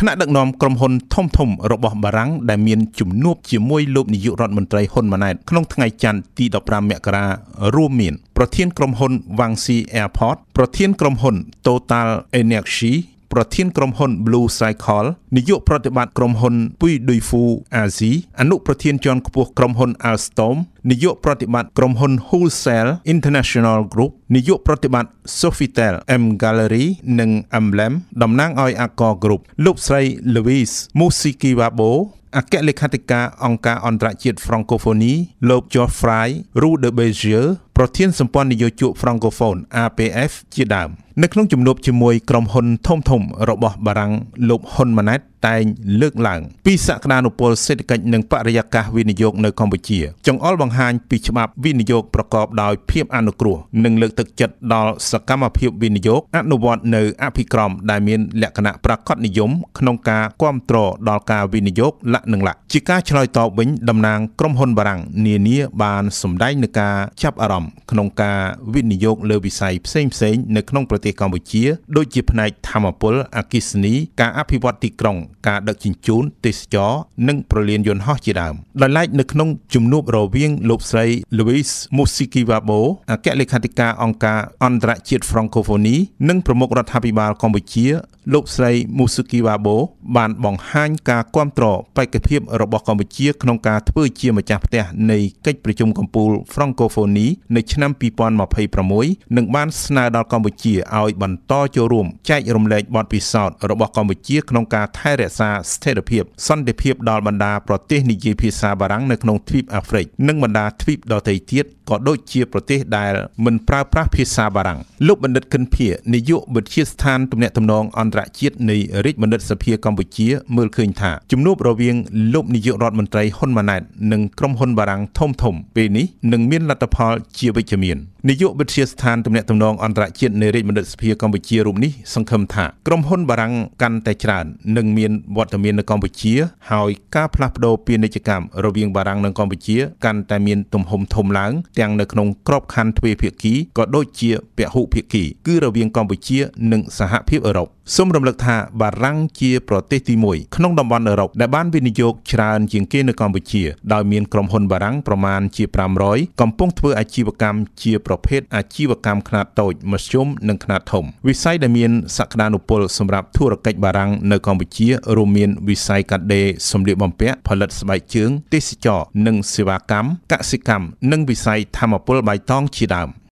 ថ្នាក់ដឹកនាំក្រុមហ៊ុនធំធំរបស់បារាំងដែលមានជំនួបជាមួយលោកនាយករដ្ឋមន្ត្រីហ៊ុនម៉ាណែតក្នុងថ្ងៃច័ន្ទទី15មករារួមមានប្រធានក្រុមហ៊ុន Wangxi Airport ប្រធានក្រុមហ៊ុន Total Energy ប្រធានក្រុមហ៊ុន Blue Cycle នាយកប្រតិបត្តិក្រុមហ៊ុន Pui Dui Fu Asia អនុប្រធានជាន់ខ្ពស់ក្រុមហ៊ុន Alstom នាយកប្រតិបត្តិក្រុមហ៊ុន Wholesale International Group នាយកប្រតិបត្តិ Sofitel M Gallery និង Emblem តំណាងឲ្យ Accor Group លោកស្រី Louise Musikiwabo អគ្គលេខាធិការអង្គការអន្តរជាតិ Francophonie លោក Geoffrey Roux de Bézier ប្រធានសម្ព័ន្ធនយោជក Francophone APF ជាដើមនៅក្នុងជំនួបជាមួយក្រុមហ៊ុន ធំធំ របស់បារាំងលោកហ៊ុនម៉ាណែតតែង លើកឡើងពីសក្តានុពលសេដ្ឋកិច្ចនិងបរិយាកាសវិនិយោគនៅកម្ពុជាចង្អុលបង្ហាញពីច្បាប់វិនិយោគប្រកបដោយភាពអនុគ្រោះនិងលើកទឹកចិត្តដល់សកម្មភាពវិនិយោគអនុវត្តនៅអភិក្រមដែលមាន លក្ខណៈប្រកបនិយម ក្នុងការគ្រប់គ្រងដល់ការវិនិយោគលក្ខនឹងលក្ខជាការឆ្លើយតបវិញតំណាងក្រុមហ៊ុនបារាំងនានា បានសម្ដែងនឹងការចាប់អារម្មណ៍ម្មក្នុងការវិនិយោគលើវិស័យផ្សេងៗនៅក្នុងប្រទេសកម្ពុជាដូចជាផ្នែកធម្មពលអគិសនីការអភិវឌ្ឍទីក្រុង ការដឹកជញ្ជូនទេសចរ និងប្រលានយន្តហោះជាដើមដោយឡែកនៅក្នុងជំនួបរវាង លោកស្រី Louis Musikivabo អគ្គលេខាធិការអង្គការអន្តរជាតិ Francophonie និងប្រមុខរដ្ឋាភិបាលកម្ពុជាលោកស្រី Musuki Wabo បានបង្ហាញការគ្រប់គ្រងបេក្ខភាពរបស់កម្ពុជាក្នុងការធ្វើជាម្ចាស់ផ្ទះនៃកិច្ចប្រជុំកំពូល Francophonie នៅឆ្នាំ2026និងបានស្នើដល់កម្ពុជាឲ្យបន្តចូលរួមចែករំលែកបទពិសោធន៍របស់កម្ពុជាក្នុងការថែរក្សាស្ថិរភាព សន្តិភាពដល់បណ្ដាប្រទេសនិយាយភាសាបារាំងនៅក្នុងទ្វីបអាហ្វ្រិកនិងបណ្ដាទ្វីបដទៃទៀតក៏ដូចជាប្រទេសដែលមិនប្រើប្រាស់ភាសាបារាំងលោកបណ្ឌិតគិនភានាយកវិទ្យាស្ថានទំនាក់ទំនងអន្តរន្តរជាតិនៃរាជបណ្ឌិតសភាកម្ពុជាមើលឃើញថាជំនួបរវាងលោកនាយករដ្ឋមន្ត្រីហ៊ុនម៉ាណែតនិងក្រុមហ៊ុនបារាំងធំធំពេលនេះនឹងមានលទ្ធផលជាវិជ្ជមាននាយកវិទ្យាស្ថានទំនាក់ទំនងអន្តរជាតិនៃរាជបណ្ឌិតសភាកម្ពុជារូបនេះសង្ឃឹមថាក្រុមហ៊ុនបារាំងកាន់តែច្រើននឹងមានវត្តមាននៅកម្ពុជា ហើយការផ្លាស់ប្តូរពាណិជ្ជកម្មរវាងបារាំងនិងកម្ពុជាកាន់តែមានទំហំធំឡើងទាំង នៅក្នុងក្របខ័ណ្ឌទ្វេភាគីក៏ដូចជាពហុភាគីគឺរវាងកម្ពុជានិងសហភាពអឺរ៉ុបសូមរំលឹកថាបារាំងជាប្រទេសទី1ក្នុងតំបន់អឺរ៉ុបដែលបានវិនិយោគច្រើនជាងគេនៅកម្ពុជាដោយមានក្រុមហ៊ុនបារាំងប្រមាណជា500កំពុងធ្វើអាជីវកម្មជាប្រភេទអាជីវកម្មខ្នាតតូចមធ្យមនិងខ្នាតធំវិស័យដែលមានសក្តានុពលសម្រាប់ធុរកិច្ចបារាំងនៅកម្ពុជារួមមាន វិស័យកាត់ដេរសម្លៀកបំពាក់ផលិតស្បែកជើងទេសចរនិងសេវាកម្មកសិកម្មនិងវិស័យធម្មពលបៃតងជាដើម។